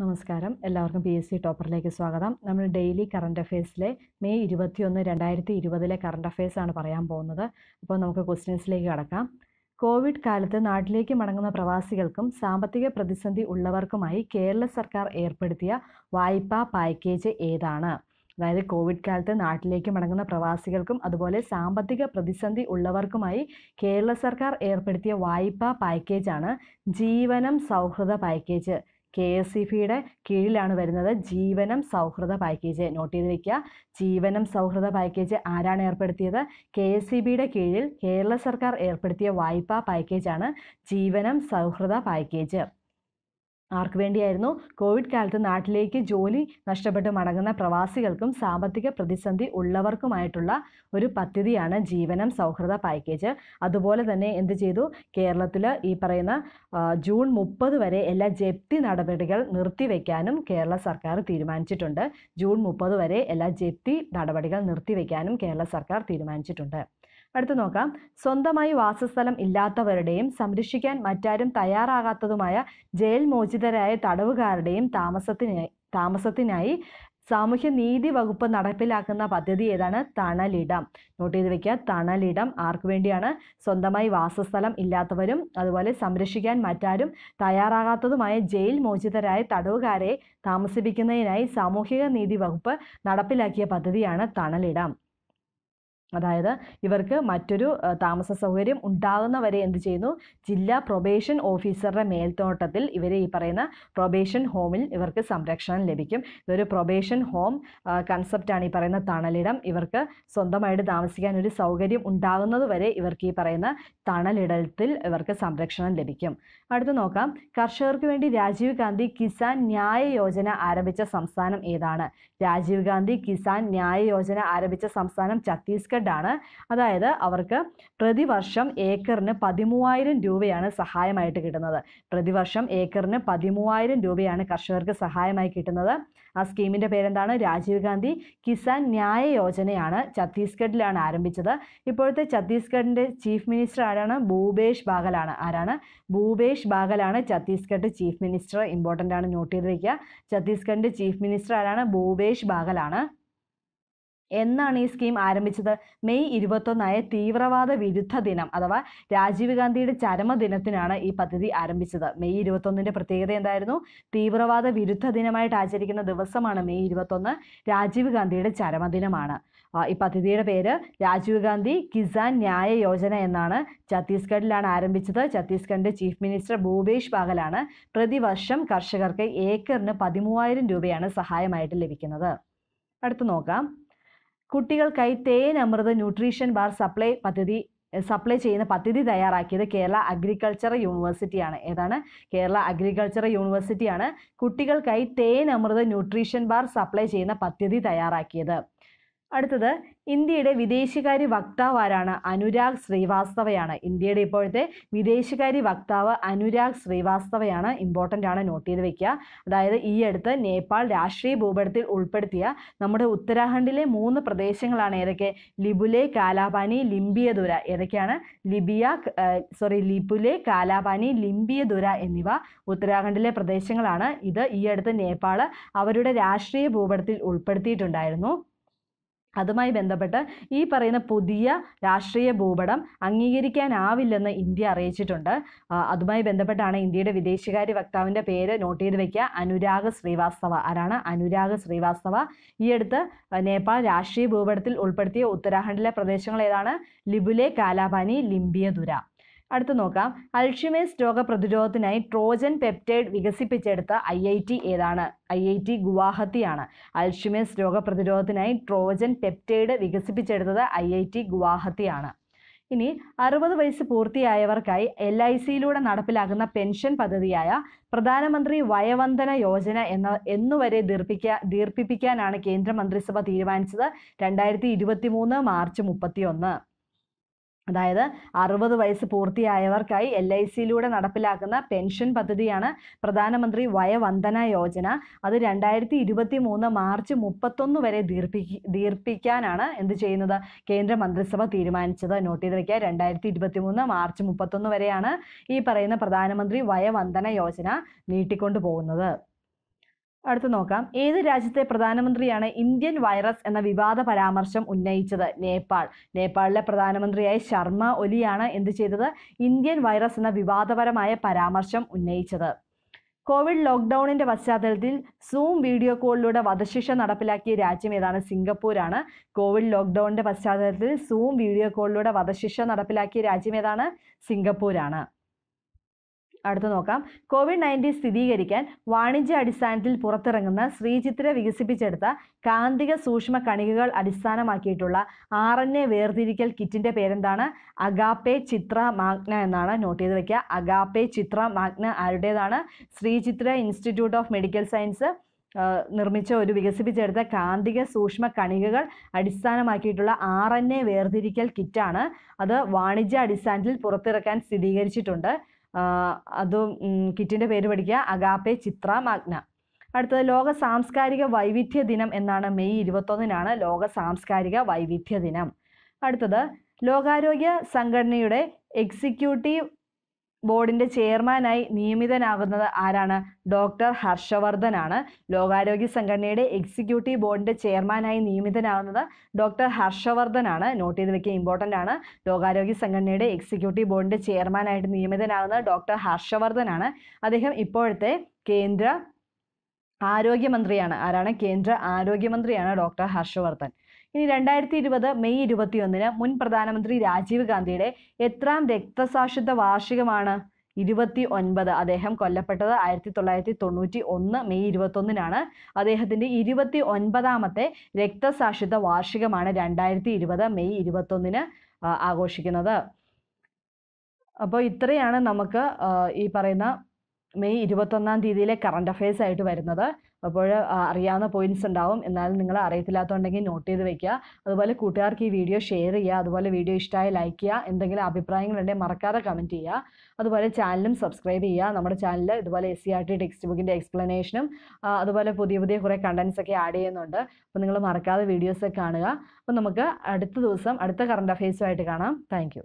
നമസ്കാരം എല്ലാവർക്കും P S C ടോപ്പറിലേക്ക് സ്വാഗതം നമ്മൾ ഡെയിലി കറണ്ട് അഫയേഴ്സിലെ മെയ് ഇരുപത്തിയൊന്ന് രണ്ടായിരത്തി ഇരുപതിലെ കറണ്ട് ആണ് പറയാൻ പോകുന്നത് അപ്പോൾ നമുക്ക് ക്വസ്റ്റ്യൻസിലേക്ക് കടക്കാം കോവിഡ് കാലത്ത് നാട്ടിലേക്ക് മടങ്ങുന്ന പ്രവാസികൾക്കും സാമ്പത്തിക പ്രതിസന്ധി ഉള്ളവർക്കുമായി കേരള സർക്കാർ ഏർപ്പെടുത്തിയ വായ്പാ പാക്കേജ് ഏതാണ് അതായത് കോവിഡ് കാലത്ത് നാട്ടിലേക്ക് മടങ്ങുന്ന പ്രവാസികൾക്കും അതുപോലെ സാമ്പത്തിക പ്രതിസന്ധി ഉള്ളവർക്കുമായി കേരള സർക്കാർ ഏർപ്പെടുത്തിയ വായ്പാ പാക്കേജാണ് ജീവനം സൗഹൃദ പാക്കേജ് കെ എസ് ഇ ഫിയുടെ കീഴിലാണ് വരുന്നത് ജീവനം സൗഹൃദ പാക്കേജ് നോട്ട് ചെയ്ത് വയ്ക്കുക ജീവനം സൗഹൃദ പാക്കേജ് ആരാണ് ഏർപ്പെടുത്തിയത് കെ എസ് ഇ ബിയുടെ കീഴിൽ കേരള സർക്കാർ ഏർപ്പെടുത്തിയ വായ്പാ പാക്കേജാണ് ജീവനം സൗഹൃദ പാക്കേജ് ആർക്ക് വേണ്ടിയായിരുന്നു കോവിഡ് കാലത്ത് നാട്ടിലേക്ക് ജോലി നഷ്ടപ്പെട്ട് മടങ്ങുന്ന പ്രവാസികൾക്കും സാമ്പത്തിക പ്രതിസന്ധി ഉള്ളവർക്കുമായിട്ടുള്ള ഒരു പദ്ധതിയാണ് ജീവനം സൗഹൃദ പാക്കേജ് അതുപോലെ തന്നെ എന്ത് ചെയ്തു കേരളത്തിൽ ഈ പറയുന്ന ജൂൺ മുപ്പത് വരെ എല്ലാ ജപ്തി നടപടികൾ നിർത്തിവെക്കാനും കേരള സർക്കാർ തീരുമാനിച്ചിട്ടുണ്ട് ജൂൺ മുപ്പത് വരെ എല്ലാ ജപ്തി നടപടികൾ നിർത്തിവെക്കാനും കേരള സർക്കാർ തീരുമാനിച്ചിട്ടുണ്ട് അടുത്ത് നോക്കാം സ്വന്തമായി വാസസ്ഥലം ഇല്ലാത്തവരുടെയും സംരക്ഷിക്കാൻ മറ്റാരും തയ്യാറാകാത്തതുമായ ജയിൽ മോചിതരായ തടവുകാരുടെയും താമസത്തിനായി താമസത്തിനായി സാമൂഹ്യ നീതി വകുപ്പ് നടപ്പിലാക്കുന്ന പദ്ധതി ഏതാണ് തണലിടം നോട്ട് ചെയ്ത് വെക്കുക തണലിടം ആർക്ക് വേണ്ടിയാണ് സ്വന്തമായി വാസസ്ഥലം ഇല്ലാത്തവരും അതുപോലെ സംരക്ഷിക്കാൻ മറ്റാരും തയ്യാറാകാത്തതുമായ ജയിൽ മോചിതരായ തടവുകാരെ താമസിപ്പിക്കുന്നതിനായി സാമൂഹിക നീതി വകുപ്പ് നടപ്പിലാക്കിയ പദ്ധതിയാണ് തണലിടം അതായത് ഇവർക്ക് മറ്റൊരു താമസ സൗകര്യം ഉണ്ടാകുന്നവരെ എന്ത് ചെയ്യുന്നു ജില്ലാ പ്രൊബേഷൻ ഓഫീസറുടെ മേൽത്തോട്ടത്തിൽ ഇവരെ ഈ പറയുന്ന പ്രൊബേഷൻ ഹോമിൽ ഇവർക്ക് സംരക്ഷണം ലഭിക്കും ഇതൊരു പ്രൊബേഷൻ ഹോം കൺസെപ്റ്റാണ് ഈ പറയുന്ന തണലിടം ഇവർക്ക് സ്വന്തമായിട്ട് താമസിക്കാൻ ഒരു സൗകര്യം ഉണ്ടാകുന്നത് വരെ ഇവർക്ക് ഈ പറയുന്ന തണലിടത്തിൽ ഇവർക്ക് സംരക്ഷണം ലഭിക്കും അടുത്ത് നോക്കാം കർഷകർക്ക് വേണ്ടി രാജീവ് ഗാന്ധി കിസാൻ ന്യായ യോജന ആരംഭിച്ച സംസ്ഥാനം ഏതാണ് രാജീവ് ഗാന്ധി കിസാൻ ന്യായ യോജന ആരംഭിച്ച സംസ്ഥാനം ഛത്തീസ്ഗഡ് ആണ് അതായത് അവർക്ക് പ്രതിവർഷം ഏക്കറിന് പതിമൂവായിരം രൂപയാണ് സഹായമായിട്ട് കിട്ടുന്നത് പ്രതിവർഷം ഏക്കറിന് പതിമൂവായിരം രൂപയാണ് കർഷകർക്ക് സഹായമായി കിട്ടുന്നത് ആ സ്കീമിൻ്റെ പേരെന്താണ് രാജീവ് ഗാന്ധി കിസാൻ ന്യായ യോജനയാണ് ഛത്തീസ്ഗഡിലാണ് ആരംഭിച്ചത് ഇപ്പോഴത്തെ ഛത്തീസ്ഗഡിൻ്റെ ചീഫ് മിനിസ്റ്റർ ആരാണ് ഭൂപേഷ് ബാഗലാണ് ആരാണ് ഭൂപേഷ് ബാഗലാണ് ഛത്തീസ്ഗഡ് ചീഫ് മിനിസ്റ്റർ ഇമ്പോർട്ടൻ്റ് ആണ് നോട്ട് ചെയ്തിരിക്കുക ഛത്തീസ്ഗഡിൻ്റെ ചീഫ് മിനിസ്റ്റർ ആരാണ് ഭൂപേഷ് ബാഗലാണ് എന്നാണ് ഈ സ്കീം ആരംഭിച്ചത് മെയ് ഇരുപത്തൊന്നായ തീവ്രവാദ വിരുദ്ധ ദിനം അഥവാ രാജീവ് ഗാന്ധിയുടെ ചരമദിനത്തിനാണ് ഈ പദ്ധതി ആരംഭിച്ചത് മെയ് ഇരുപത്തൊന്നിൻ്റെ പ്രത്യേകത എന്തായിരുന്നു തീവ്രവാദ വിരുദ്ധ ദിനമായിട്ട് ആചരിക്കുന്ന ദിവസമാണ് മെയ് ഇരുപത്തൊന്ന് രാജീവ് ഗാന്ധിയുടെ ചരമദിനമാണ് ഈ പദ്ധതിയുടെ പേര് രാജീവ് ഗാന്ധി കിസാൻ ന്യായ യോജന എന്നാണ് ഛത്തീസ്ഗഡിലാണ് ആരംഭിച്ചത് ഛത്തീസ്ഗഡിൻ്റെ ചീഫ് മിനിസ്റ്റർ ഭൂപേഷ് ബാഗലാണ് പ്രതിവർഷം കർഷകർക്ക് ഏക്കറിന് പതിമൂവായിരം രൂപയാണ് സഹായമായിട്ട് ലഭിക്കുന്നത് അടുത്ത് നോക്കാം കുട്ടികൾക്കായി തേൻ അമൃത് ന്യൂട്രീഷൻ ബാർ സപ്ലൈ പദ്ധതി സപ്ലൈ ചെയ്യുന്ന പദ്ധതി തയ്യാറാക്കിയത് കേരള അഗ്രികൾച്ചർ യൂണിവേഴ്സിറ്റിയാണ് ഏതാണ് കേരള അഗ്രികൾച്ചർ യൂണിവേഴ്സിറ്റിയാണ് കുട്ടികൾക്കായി തേൻ അമൃത് ന്യൂട്രീഷൻ ബാർ സപ്ലൈ ചെയ്യുന്ന പദ്ധതി തയ്യാറാക്കിയത് അടുത്തത് ഇന്ത്യയുടെ വിദേശകാര്യ വക്താവ് ആരാണ് അനുരാഗ് ശ്രീവാസ്തവയാണ് ഇന്ത്യയുടെ ഇപ്പോഴത്തെ വിദേശകാര്യ വക്താവ് അനുരാഗ് ശ്രീവാസ്തവയാണ് ഇമ്പോർട്ടൻ്റ് ആണ് നോട്ട് ചെയ്ത് വെക്കുക അതായത് ഈ അടുത്ത് നേപ്പാൾ രാഷ്ട്രീയ ഭൂപടത്തിൽ ഉൾപ്പെടുത്തിയ നമ്മുടെ ഉത്തരാഖണ്ഡിലെ മൂന്ന് പ്രദേശങ്ങളാണ് ഏതൊക്കെ ലിബുലെ കാലാപാനി ലിംബിയദുര ഏതൊക്കെയാണ് ലിബിയ സോറി ലിബുലെ കാലാപാനി ലിംബിയദുര എന്നിവ ഉത്തരാഖണ്ഡിലെ പ്രദേശങ്ങളാണ് ഇത് ഈ അടുത്ത് നേപ്പാൾ അവരുടെ രാഷ്ട്രീയ ഭൂപടത്തിൽ ഉൾപ്പെടുത്തിയിട്ടുണ്ടായിരുന്നു അതുമായി ബന്ധപ്പെട്ട് ഈ പറയുന്ന പുതിയ രാഷ്ട്രീയ ഭൂപടം അംഗീകരിക്കാനാവില്ലെന്ന് ഇന്ത്യ അറിയിച്ചിട്ടുണ്ട് അതുമായി ബന്ധപ്പെട്ടാണ് ഇന്ത്യയുടെ വിദേശകാര്യ വക്താവിൻ്റെ പേര് നോട്ട് ചെയ്ത് വയ്ക്കുക അനുരാഗ് ശ്രീവാസ്തവ ആരാണ് അനുരാഗ് ശ്രീവാസ്തവ ഈ അടുത്ത് നേപ്പാൾ രാഷ്ട്രീയ ഭൂപടത്തിൽ ഉൾപ്പെടുത്തിയ ഉത്തരാഖണ്ഡിലെ പ്രദേശങ്ങൾ ഏതാണ് ലിബുലെ കാലാപാനി ദുര അടുത്ത് നോക്കാം അൾഷിമേസ് രോഗ പ്രതിരോധത്തിനായി ട്രോജൻ പെപ്റ്റൈഡ് വികസിപ്പിച്ചെടുത്ത ഐ ഐ ടി ഏതാണ് ഐ ഐ ടി ഗുവാഹത്തിയാണ് അൾഷിമേസ് രോഗ പ്രതിരോധത്തിനായി ട്രോജൻ പെപ്റ്റൈഡ് വികസിപ്പിച്ചെടുത്തത് ഐ ഐ ടി ഗുവാഹത്തിയാണ് ഇനി അറുപത് വയസ്സ് പൂർത്തിയായവർക്കായി എൽ ഐ സിയിലൂടെ നടപ്പിലാക്കുന്ന പെൻഷൻ പദ്ധതിയായ പ്രധാനമന്ത്രി വയവന്ദന യോജന എന്ന എന്നുവരെ ദീർപ്പിക്ക ദീർപ്പിപ്പിക്കാനാണ് കേന്ദ്രമന്ത്രിസഭ തീരുമാനിച്ചത് രണ്ടായിരത്തി മാർച്ച് മുപ്പത്തിയൊന്ന് അതായത് അറുപത് വയസ്സ് പൂർത്തിയായവർക്കായി എൽ ഐ സിയിലൂടെ നടപ്പിലാക്കുന്ന പെൻഷൻ പദ്ധതിയാണ് പ്രധാനമന്ത്രി വയവന്ദന യോജന അത് രണ്ടായിരത്തി ഇരുപത്തി മൂന്ന് മാർച്ച് മുപ്പത്തൊന്ന് വരെ ദീർപ്പിക്ക ദീർപ്പിക്കാനാണ് എന്ത് ചെയ്യുന്നത് കേന്ദ്ര മന്ത്രിസഭ തീരുമാനിച്ചത് നോട്ട് ചെയ്ത് വയ്ക്കുക രണ്ടായിരത്തി ഇരുപത്തി മൂന്ന് മാർച്ച് മുപ്പത്തൊന്ന് വരെയാണ് ഈ പറയുന്ന പ്രധാനമന്ത്രി വയവന്ദന യോജന നീട്ടിക്കൊണ്ടു പോകുന്നത് അടുത്ത് നോക്കാം ഏത് രാജ്യത്തെ പ്രധാനമന്ത്രിയാണ് ഇന്ത്യൻ വൈറസ് എന്ന വിവാദ പരാമർശം ഉന്നയിച്ചത് നേപ്പാൾ നേപ്പാളിലെ പ്രധാനമന്ത്രിയായ ശർമ്മ ഒലിയാണ് എന്ത് ചെയ്തത് ഇന്ത്യൻ വൈറസ് എന്ന വിവാദപരമായ പരാമർശം ഉന്നയിച്ചത് കോവിഡ് ലോക്ക്ഡൗണിന്റെ പശ്ചാത്തലത്തിൽ സൂം വീഡിയോ കോളിലൂടെ വധശിക്ഷ നടപ്പിലാക്കിയ രാജ്യം ഏതാണ് സിംഗപ്പൂരാണ് കോവിഡ് ലോക്ക്ഡൗണിന്റെ പശ്ചാത്തലത്തിൽ സൂം വീഡിയോ കോളിലൂടെ വധശിക്ഷ നടപ്പിലാക്കിയ രാജ്യം ഏതാണ് സിംഗപ്പൂരാണ് അടുത്ത് നോക്കാം കോവിഡ് നയൻറ്റീൻ സ്ഥിരീകരിക്കാൻ വാണിജ്യ അടിസ്ഥാനത്തിൽ പുറത്തിറങ്ങുന്ന ശ്രീചിത്ര വികസിപ്പിച്ചെടുത്ത കാന്തിക സൂക്ഷ്മ കണികകൾ അടിസ്ഥാനമാക്കിയിട്ടുള്ള ആർ എൻ എ വേർതിരിക്കൽ കിറ്റിൻ്റെ പേരെന്താണ് അഗാപ്പെ ചിത്ര മാഗ്ന എന്നാണ് നോട്ട് ചെയ്ത് വയ്ക്കുക അഗാപ്പെ ചിത്ര മാഗ്ന ആരുടേതാണ് Sreechitra institute of medical science നിർമ്മിച്ച ഒരു വികസിപ്പിച്ചെടുത്ത കാന്തിക സൂക്ഷ്മ കണികകൾ അടിസ്ഥാനമാക്കിയിട്ടുള്ള ആർ എൻ എ വേർതിരിക്കൽ കിറ്റാണ് അത് വാണിജ്യ അടിസ്ഥാനത്തിൽ പുറത്തിറക്കാൻ സ്ഥിരീകരിച്ചിട്ടുണ്ട് അതും കിറ്റിൻ്റെ പേര് പഠിക്കുക അഗാപെ ചിത്ര മാഗ്ന അടുത്തത് ലോക സാംസ്കാരിക വൈവിധ്യ ദിനം എന്നാണ് മെയ് ഇരുപത്തൊന്നിനാണ് ലോക സാംസ്കാരിക വൈവിധ്യ ദിനം അടുത്തത് ലോകാരോഗ്യ സംഘടനയുടെ എക്സിക്യൂട്ടീവ് ബോർഡിന്റെ ചെയർമാനായി നിയമിതനാകുന്നത് ആരാണ് ഡോക്ടർ ഹർഷവർദ്ധനാണ് ലോകാരോഗ്യ സംഘടനയുടെ എക്സിക്യൂട്ടീവ് ബോർഡിന്റെ ചെയർമാനായി നിയമിതനാകുന്നത് ഡോക്ടർ ഹർഷവർദ്ധനാണ് നോട്ട് ചെയ്ത് വെക്കുക ഇമ്പോർട്ടൻ്റ് ആണ് ലോകാരോഗ്യ സംഘടനയുടെ എക്സിക്യൂട്ടീവ് ബോർഡിന്റെ ചെയർമാനായിട്ട് നിയമിതനാകുന്നത് ഡോക്ടർ ഹർഷവർദ്ധനാണ് അദ്ദേഹം ഇപ്പോഴത്തെ കേന്ദ്ര ആരോഗ്യമന്ത്രിയാണ് ആരാണ് കേന്ദ്ര ആരോഗ്യമന്ത്രിയാണ് ഡോക്ടർ ഹർഷവർദ്ധൻ ഇനി രണ്ടായിരത്തി ഇരുപത് മെയ് ഇരുപത്തിയൊന്നിന് മുൻ പ്രധാനമന്ത്രി രാജീവ് ഗാന്ധിയുടെ എത്രാം രക്തസാക്ഷിത്വ വാർഷികമാണ് ഇരുപത്തി ഒൻപത് അദ്ദേഹം കൊല്ലപ്പെട്ടത് ആയിരത്തി തൊള്ളായിരത്തി തൊണ്ണൂറ്റി ഒന്ന് മെയ് ഇരുപത്തൊന്നിനാണ് അദ്ദേഹത്തിൻ്റെ ഇരുപത്തി ഒൻപതാമത്തെ രക്തസാക്ഷിത വാർഷികമാണ് രണ്ടായിരത്തി ഇരുപത് മെയ് ഇരുപത്തൊന്നിന് ആഘോഷിക്കുന്നത് അപ്പോൾ ഇത്രയാണ് നമുക്ക് ഈ പറയുന്ന മെയ് ഇരുപത്തൊന്നാം തീയതിയിലെ കറണ്ട് അഫയേഴ്സ് ആയിട്ട് വരുന്നത് അപ്പോൾ അറിയാവുന്ന പോയിന്റ്സ് ഉണ്ടാവും എന്നാലും നിങ്ങൾ അറിയത്തില്ലാത്തതുണ്ടെങ്കിൽ നോട്ട് ചെയ്ത് വെക്കുക അതുപോലെ കൂട്ടുകാർക്ക് ഈ വീഡിയോ ഷെയർ ചെയ്യുക അതുപോലെ വീഡിയോ ഇഷ്ടമായി ലൈക്ക് ചെയ്യുക എന്തെങ്കിലും അഭിപ്രായങ്ങളുണ്ടെങ്കിൽ മറക്കാതെ കമൻറ്റ് ചെയ്യുക അതുപോലെ ചാനലും സബ്സ്ക്രൈബ് ചെയ്യുക നമ്മുടെ ചാനൽ ഇതുപോലെ S C R T text ബുക്കിൻ്റെ എക്സ്പ്ലനേഷനും അതുപോലെ പുതിയ പുതിയ കുറേ കണ്ടൻസ് ഒക്കെ ആഡ് ചെയ്യുന്നുണ്ട് അപ്പോൾ നിങ്ങൾ മറക്കാതെ വീഡിയോസ് കാണുക അപ്പോൾ നമുക്ക് അടുത്ത ദിവസം അടുത്ത കറണ്ട് അഫയേഴ്സുമായിട്ട് കാണാം താങ്ക്